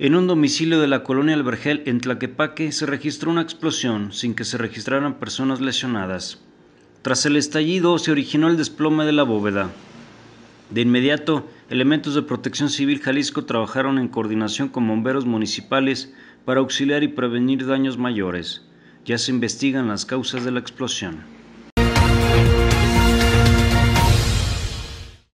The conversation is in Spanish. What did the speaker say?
En un domicilio de la colonia Albergel en Tlaquepaque se registró una explosión sin que se registraran personas lesionadas. Tras el estallido se originó el desplome de la bóveda. De inmediato, elementos de Protección Civil Jalisco trabajaron en coordinación con bomberos municipales para auxiliar y prevenir daños mayores. Ya se investigan las causas de la explosión.